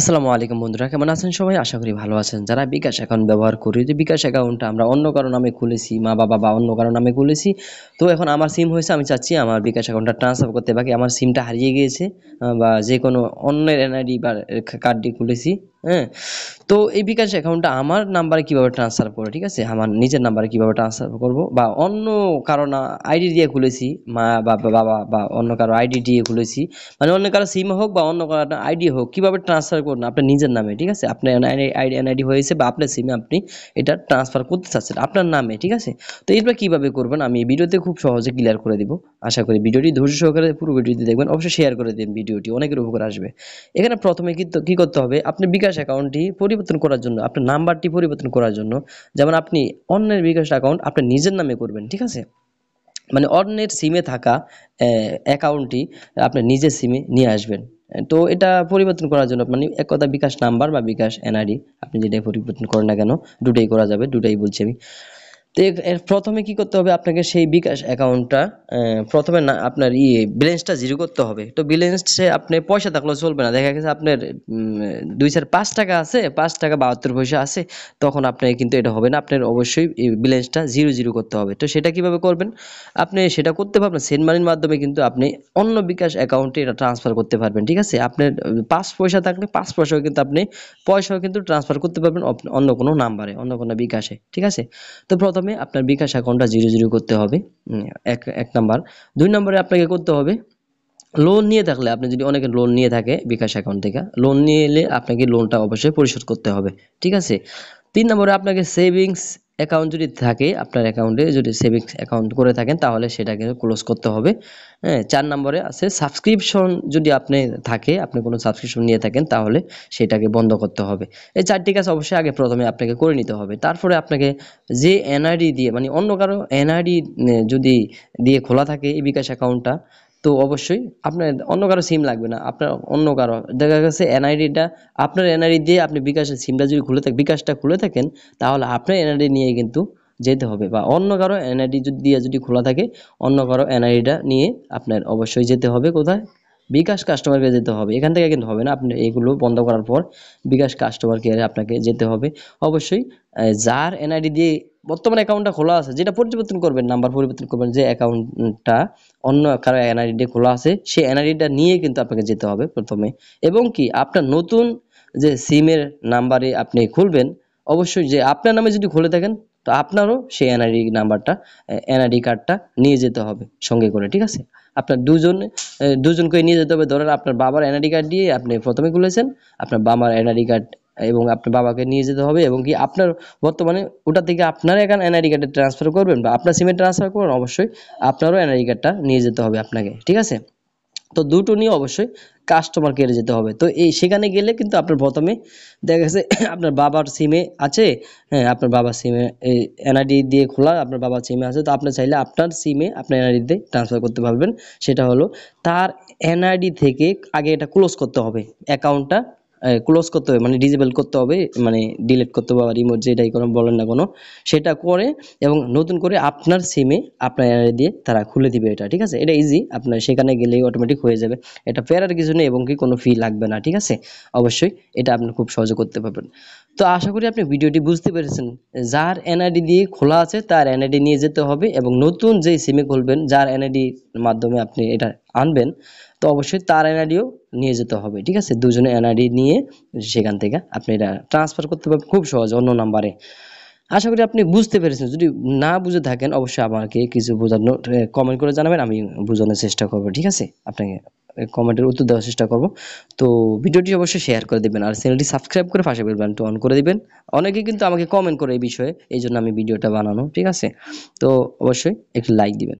আসসালামু আলাইকুম বন্ধুরা কেমন আছেন সবাই আশা করি ভালো আছেন যারা বিকাশ অ্যাকাউন্ট ব্যবহার করি যে বিকাশ অ্যাকাউন্টটা আমরা অন্য কারো নামে খুলেছি মা বাবা বা অন্য কারো নামে খুলেছি তো এখন আমার সিম হয়েছে আমি চাচ্ছি আমার বিকাশ অ্যাকাউন্টটা ট্রান্সফার করতে বাকি আমার সিমটা হারিয়ে গিয়েছে বা যে কোনো অন্যের এনআইডি বা কার্ডটি খুলেছি হ্যাঁ তো এই বিকাশ অ্যাকাউন্টটা আমার নাম্বারে কিভাবে ট্রান্সফার করবে ঠিক আছে আমার নিজের নাম্বারে কিভাবে ট্রান্সফার করব বা অন্য কারো না আইডি দিয়ে খুলেছি মা বা বাবা বা অন্য কারো আইডি দিয়ে খুলেছি মানে অন্য কারো সিম হোক বা অন্য কারো আইডি হোক কিভাবে ট্রান্সফার করুন আপনার নিজের নামে ঠিক আছে আপনার আইডি এনআইডি হয়েছে বা আপনার সিমে আপনি এটা ট্রান্সফার করতে চাচ্ছেন আপনার নামে ঠিক আছে তো এরপর কিভাবে করবেন আমি এই ভিডিওতে খুব সহজে ক্লিয়ার করে দিব আশা করি ভিডিওটি ধৈর্য সহকারে পুরো ভিডিওটি দেখবেন অবশ্যই শেয়ার করে দিন ভিডিওটি অনেকের উপকার আসবে এখানে প্রথমে কি করতে হবে আপনি বিকাশ বিকাশ অ্যাকাউন্টটি পরিবর্তন করার জন্য আপনার নাম্বারটি পরিবর্তন করার জন্য যেমন আপনি অন্যের বিকাশ অ্যাকাউন্ট আপনার নিজের নামে করবেন ঠিক আছে মানে অন্যের সিমে থাকা অ্যাকাউন্টটি আপনার নিজের সিমে নিয়ে আসবেন তো এটা পরিবর্তন করার জন্য মানে এক কথা বিকাশ নাম্বার বা বিকাশ এনআইডি আপনি যেটাই পরিবর্তন করেন না কেন দুটাই করা যাবে দুটাই বলছি আমি তো প্রথমে কি করতে হবে আপনাকে সেই বিকাশ অ্যাকাউন্টটা প্রথমে না আপনার ইয়ে ব্যালেন্সটা জিরো করতে হবে তো ব্যালেন্সে আপনি পয়সা থাকলেও চলবে না দেখা গেছে আপনার দুই চার পাঁচ টাকা আছে পাঁচ টাকা বাহাত্তর পয়সা আছে তখন আপনার কিন্তু এটা হবে না আপনার অবশ্যই ব্যালেন্সটা জিরো জিরো করতে হবে তো সেটা কিভাবে করবেন আপনি সেটা করতে পারবেন সেন্ট মানির মাধ্যমে কিন্তু আপনি অন্য বিকাশ অ্যাকাউন্টে এটা ট্রান্সফার করতে পারবেন ঠিক আছে আপনার পাঁচ পয়সা থাকলে পাঁচ পয়সাও কিন্তু আপনি পয়সাও কিন্তু ট্রান্সফার করতে পারবেন অন্য কোনো নাম্বারে অন্য কোনো বিকাশে ঠিক আছে তো প্রথম প্রথমে আপনার বিকাশ অ্যাকাউন্টটা জিরো জিরো করতে হবে এক এক নাম্বার দুই নম্বরে আপনাকে করতে হবে লোন নিয়ে থাকলে আপনি যদি অনেকে লোন নিয়ে থাকে বিকাশ অ্যাকাউন্ট থেকে লোন নিয়ে এলে আপনাকে লোনটা অবশ্যই পরিশোধ করতে হবে ঠিক আছে তিন নম্বরে আপনাকে সেভিংস অ্যাকাউন্ট যদি থাকে আপনার অ্যাকাউন্টে যদি সেভিংস অ্যাকাউন্ট করে থাকেন তাহলে সেটাকে ক্লোজ করতে হবে হ্যাঁ চার নম্বরে আছে সাবস্ক্রিপশন যদি আপনি থাকে আপনি কোনো সাবস্ক্রিপশন নিয়ে থাকেন তাহলে সেটাকে বন্ধ করতে হবে এই চারটি কাজ অবশ্যই আগে প্রথমে আপনাকে করে নিতে হবে তারপরে আপনাকে যে এনআইডি দিয়ে মানে অন্য কারো এনআইডি যদি দিয়ে খোলা থাকে এই বিকাশ অ্যাকাউন্টটা তো অবশ্যই আপনার অন্য কারো সিম লাগবে না আপনার অন্য কারো দেখা গেছে এনআইডিটা আপনার এনআইডি দিয়ে আপনি বিকাশের সিমটা যদি খুলে থাকে বিকাশটা খুলে থাকেন তাহলে আপনার এনআইডি নিয়ে কিন্তু যেতে হবে বা অন্য কারো এনআইডি যদি দিয়ে যদি খোলা থাকে অন্য কারো এনআইডিটা নিয়ে আপনার অবশ্যই যেতে হবে কোথায় বিকাশ কাস্টমার কেয়ারে যেতে হবে এখান থেকে কিন্তু হবে না আপনি এগুলো বন্ধ করার পর বিকাশ কাস্টমার কেয়ারে আপনাকে যেতে হবে অবশ্যই যার এনআইডি দিয়ে বর্তমানে অ্যাকাউন্টটা খোলা আছে যেটা পরিবর্তন করবেন নাম্বার পরিবর্তন করবেন যে অ্যাকাউন্টটা অন্য কারো দিয়ে খোলা আছে সেই এনআইডিটা নিয়ে কিন্তু আপনাকে যেতে হবে প্রথমে এবং কি আপনার নতুন যে সিমের নাম্বারে আপনি খুলবেন অবশ্যই যে আপনার নামে যদি খুলে থাকেন তো আপনারও সেই এনআইডি নাম্বারটা এনআইডি কার্ডটা নিয়ে যেতে হবে সঙ্গে করে ঠিক আছে আপনার দুজন দুজনকে নিয়ে যেতে হবে ধরেন আপনার বাবার এনআইডি কার্ড দিয়ে আপনি প্রথমে খুলেছেন আপনার বাবার এনআইডি কার্ড এবং আপনার বাবাকে নিয়ে যেতে হবে এবং কি আপনার বর্তমানে ওটা থেকে আপনার এখানে এনআইডি কার্ডে ট্রান্সফার করবেন বা আপনার সিমে ট্রান্সফার করবেন অবশ্যই আপনারও এনআইডি কার্ডটা নিয়ে যেতে হবে আপনাকে ঠিক আছে তো দুটো নিয়ে অবশ্যই কাস্টমার কেয়ারে যেতে হবে তো এই সেখানে গেলে কিন্তু আপনার প্রথমে দেখা গেছে আপনার বাবার সিমে আছে হ্যাঁ আপনার বাবার সিমে এই এনআইডি দিয়ে খোলা আপনার বাবার সিমে আছে তো আপনি চাইলে আপনার সিমে আপনার এনআইডিতে ট্রান্সফার করতে পারবেন সেটা হলো তার এনআইডি থেকে আগে এটা ক্লোজ করতে হবে অ্যাকাউন্টটা ক্লোজ করতে হবে মানে ডিজেবল করতে হবে মানে ডিলিট করতে হবে রিমোট যেটাই কোনো বলেন না কোনো সেটা করে এবং নতুন করে আপনার সিমে আপনার এনআরআই দিয়ে তারা খুলে দিবে এটা ঠিক আছে এটা ইজি আপনার সেখানে গেলেই অটোমেটিক হয়ে যাবে এটা ফেরার কিছু নেই এবং কি কোনো ফি লাগবে না ঠিক আছে অবশ্যই এটা আপনি খুব সহজে করতে পারবেন তো আশা করি আপনি ভিডিওটি বুঝতে পেরেছেন যার এনআইডি দিয়ে খোলা আছে তার এনআইডি নিয়ে যেতে হবে এবং নতুন যেই সিমে খুলবেন যার এনআইডি মাধ্যমে আপনি এটা আনবেন তো অবশ্যই তার এনআইডিও নিয়ে যেতে হবে ঠিক আছে দুজনে এনআইডি নিয়ে সেখান থেকে আপনি এটা ট্রান্সফার করতে পারবেন খুব সহজ অন্য নাম্বারে আশা করি আপনি বুঝতে পেরেছেন যদি না বুঝে থাকেন অবশ্যই আমাকে কিছু বোঝানো কমেন্ট করে জানাবেন আমি বোঝানোর চেষ্টা করবো ঠিক আছে আপনাকে কমেন্টের উত্তর দেওয়ার চেষ্টা করবো তো ভিডিওটি অবশ্যই শেয়ার করে দেবেন আর চ্যানেলটি সাবস্ক্রাইব করে পাশে বেল অন করে দিবেন অনেকে কিন্তু আমাকে কমেন্ট করে এই বিষয়ে এই জন্য আমি ভিডিওটা বানানো ঠিক আছে তো অবশ্যই একটু লাইক দিবেন